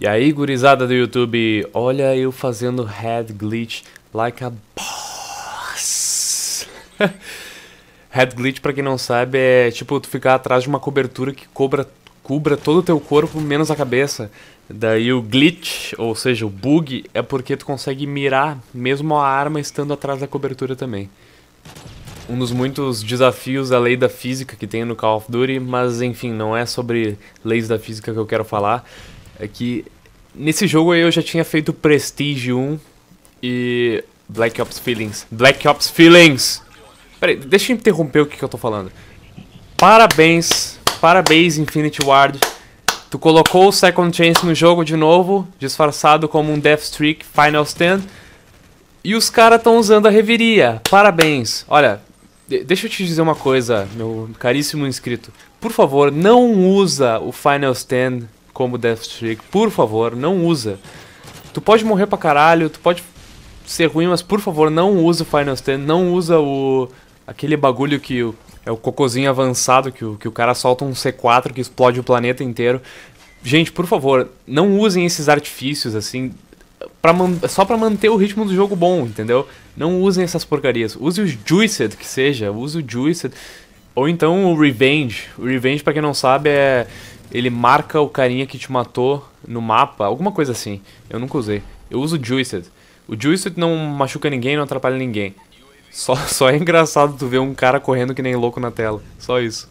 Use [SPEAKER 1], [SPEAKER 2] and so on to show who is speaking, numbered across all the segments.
[SPEAKER 1] E aí, gurizada do YouTube, olha eu fazendo head glitch like a boss. head glitch, pra quem não sabe, é tipo tu ficar atrás de uma cobertura que cobra, cubra todo o teu corpo, menos a cabeça. Daí o glitch, ou seja, o bug, é porque tu consegue mirar mesmo a arma estando atrás da cobertura também. Um dos muitos desafios da lei da física que tem no Call of Duty, mas enfim, não é sobre leis da física que eu quero falar. É que nesse jogo eu já tinha feito Prestige 1 e Black Ops Feelings. Black Ops Feelings! Peraí, deixa eu interromper o que, que eu tô falando. Parabéns, parabéns Infinity Ward. Tu colocou o Second Chance no jogo de novo, disfarçado como um Death Streak Final Stand. E os caras estão usando a reviria. Parabéns. Olha, deixa eu te dizer uma coisa, meu caríssimo inscrito. Por favor, não usa o Final Stand como Strike, por favor, não usa. Tu pode morrer pra caralho, tu pode ser ruim, mas por favor, não usa o Final Stand, não usa o aquele bagulho que é o cocozinho avançado que o, que o cara solta um C4 que explode o planeta inteiro. Gente, por favor, não usem esses artifícios assim, pra só para manter o ritmo do jogo bom, entendeu? Não usem essas porcarias. Use o Juiced que seja, use o Juiced ou então o Revenge. O Revenge, para quem não sabe, é ele marca o carinha que te matou no mapa, alguma coisa assim. Eu nunca usei. Eu uso o Juiced. O Juiced não machuca ninguém, não atrapalha ninguém. Só, só é engraçado tu ver um cara correndo que nem louco na tela. Só isso.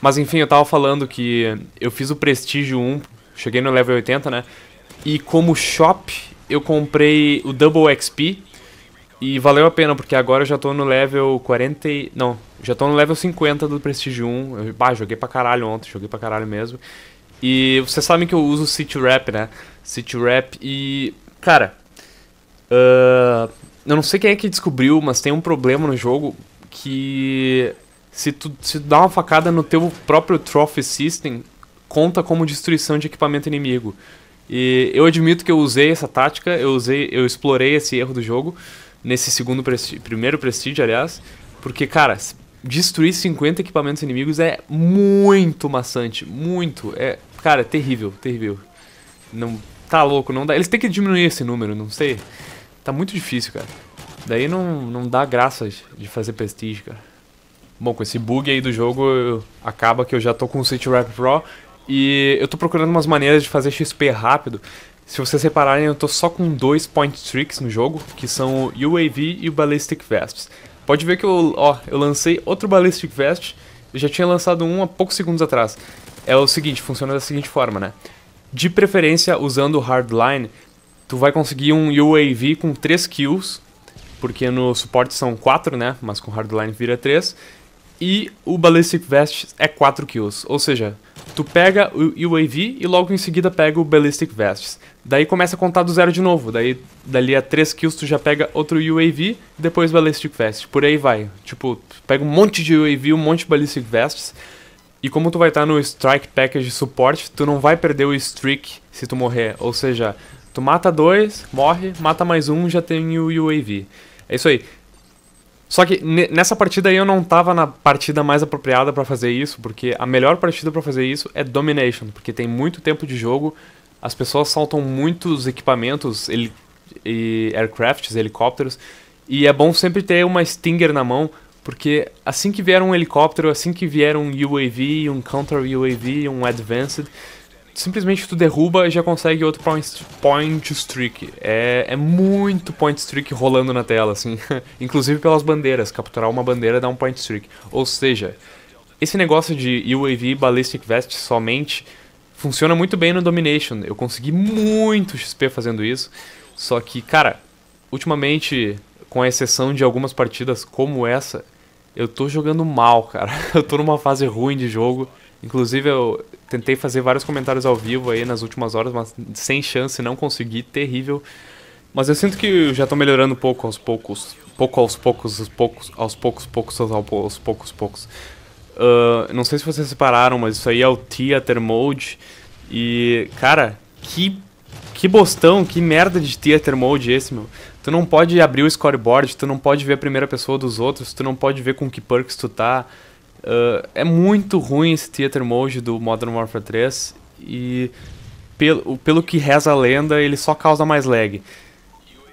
[SPEAKER 1] Mas enfim, eu tava falando que eu fiz o Prestígio 1, cheguei no level 80, né? E como shop, eu comprei o Double XP, e valeu a pena, porque agora eu já tô no level 40. Não, já tô no level 50 do Prestige 1. Eu, bah, joguei pra caralho ontem, joguei pra caralho mesmo. E vocês sabem que eu uso City Rap, né? City Rap e. Cara. Uh, eu não sei quem é que descobriu, mas tem um problema no jogo que. Se tu, se tu dá uma facada no teu próprio Trophy System, conta como destruição de equipamento inimigo. E eu admito que eu usei essa tática, eu usei, eu explorei esse erro do jogo nesse segundo prestígio, primeiro prestígio, aliás, porque, cara, destruir 50 equipamentos inimigos é muito maçante, muito, é, cara, é terrível, terrível. Não, tá louco, não dá. Eles têm que diminuir esse número, não sei. Tá muito difícil, cara. Daí não, não dá graça de fazer prestígio, cara. Bom, com esse bug aí do jogo, acaba que eu já tô com o City Rap Pro e eu tô procurando umas maneiras de fazer XP rápido. Se vocês repararem, eu estou só com dois point tricks no jogo, que são o UAV e o Ballistic Vest. Pode ver que eu, ó, eu lancei outro Ballistic Vest, eu já tinha lançado um há poucos segundos atrás. É o seguinte, funciona da seguinte forma, né? De preferência, usando o Hardline, tu vai conseguir um UAV com 3 kills, porque no suporte são 4, né? Mas com Hardline vira 3. E o Ballistic Vest é 4 kills, ou seja, Tu pega o UAV e logo em seguida pega o Ballistic Vests. Daí começa a contar do zero de novo. Daí dali a 3 kills tu já pega outro UAV, depois Ballistic vests Por aí vai. Tipo, pega um monte de UAV, um monte de Ballistic Vests. E como tu vai estar tá no Strike Package Support, tu não vai perder o Streak se tu morrer. Ou seja, tu mata dois, morre, mata mais um, já tem o UAV. É isso aí. Só que nessa partida aí eu não tava na partida mais apropriada para fazer isso, porque a melhor partida para fazer isso é Domination, porque tem muito tempo de jogo, as pessoas saltam muitos equipamentos, ele, e aircrafts, helicópteros, e é bom sempre ter uma Stinger na mão, porque assim que vier um helicóptero, assim que vier um UAV, um Counter UAV, um Advanced, simplesmente tu derruba e já consegue outro point, point streak. É, é muito point streak rolando na tela, assim. Inclusive pelas bandeiras. Capturar uma bandeira dá um point streak. Ou seja, esse negócio de UAV Ballistic Vest somente funciona muito bem no Domination. Eu consegui muito XP fazendo isso. Só que, cara, ultimamente, com a exceção de algumas partidas como essa, eu tô jogando mal, cara. Eu tô numa fase ruim de jogo. Inclusive, eu tentei fazer vários comentários ao vivo aí nas últimas horas, mas sem chance, não consegui, terrível. Mas eu sinto que já tô melhorando pouco aos poucos. Pouco aos poucos, aos poucos, aos poucos, poucos, aos poucos, poucos. Uh, não sei se vocês separaram, mas isso aí é o Theater Mode. E, cara, que, que bostão, que merda de Theater Mode esse, meu. Tu não pode abrir o scoreboard, tu não pode ver a primeira pessoa dos outros, tu não pode ver com que perks tu tá. Uh, é muito ruim esse Theater Mode do Modern Warfare 3 e pelo, pelo que reza a lenda, ele só causa mais lag.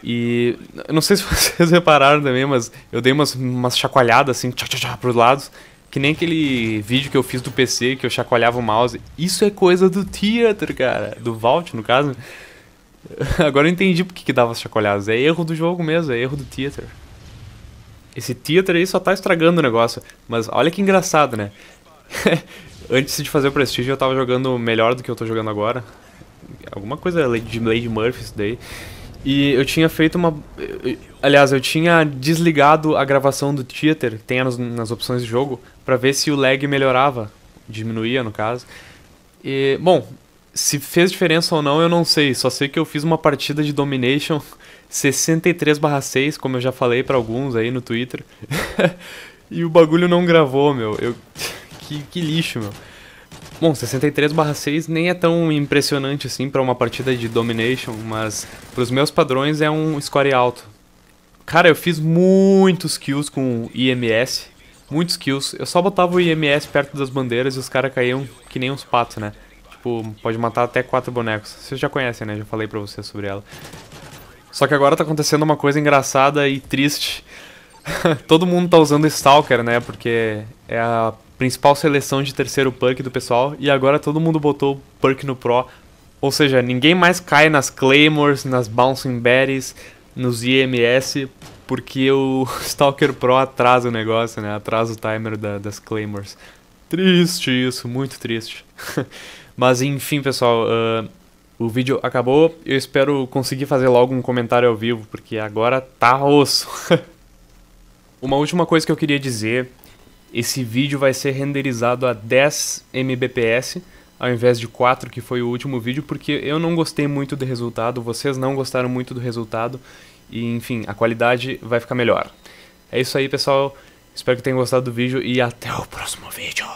[SPEAKER 1] E não sei se vocês repararam também, mas eu dei umas, umas chacoalhadas assim, tchá, tchá, tchá, pros lados, que nem aquele vídeo que eu fiz do PC que eu chacoalhava o mouse. Isso é coisa do Theater, cara, do Vault no caso. Agora eu entendi porque que dava as chacoalhadas. É erro do jogo mesmo, é erro do Theater. Esse theater aí só tá estragando o negócio. Mas olha que engraçado, né? Antes de fazer o Prestige eu tava jogando melhor do que eu tô jogando agora. Alguma coisa de Lady Murphy isso daí. E eu tinha feito uma. Aliás, eu tinha desligado a gravação do theater, que tem nas, nas opções de jogo, para ver se o lag melhorava. Diminuía, no caso. E, bom, se fez diferença ou não, eu não sei. Só sei que eu fiz uma partida de Domination 63/6, como eu já falei para alguns aí no Twitter. e o bagulho não gravou, meu. Eu... que, que lixo, meu. Bom, 63/6 nem é tão impressionante assim para uma partida de Domination, mas para os meus padrões é um score alto. Cara, eu fiz muitos kills com IMS, muitos kills. Eu só botava o IMS perto das bandeiras e os caras caíam que nem uns patos, né? tipo, pode matar até quatro bonecos. Vocês já conhecem, né? Já falei pra vocês sobre ela. Só que agora tá acontecendo uma coisa engraçada e triste. Todo mundo tá usando Stalker, né? Porque é a principal seleção de terceiro perk do pessoal. E agora todo mundo botou o perk no Pro. Ou seja, ninguém mais cai nas Claymores, nas Bouncing Berries, nos IMS. Porque o Stalker Pro atrasa o negócio, né? Atrasa o timer da, das Claymores. Triste isso, muito triste. Mas enfim, pessoal, uh, o vídeo acabou. Eu espero conseguir fazer logo um comentário ao vivo, porque agora tá osso. Uma última coisa que eu queria dizer: esse vídeo vai ser renderizado a 10 mbps ao invés de 4, que foi o último vídeo, porque eu não gostei muito do resultado, vocês não gostaram muito do resultado, e enfim, a qualidade vai ficar melhor. É isso aí, pessoal. Espero que tenham gostado do vídeo e até o próximo vídeo.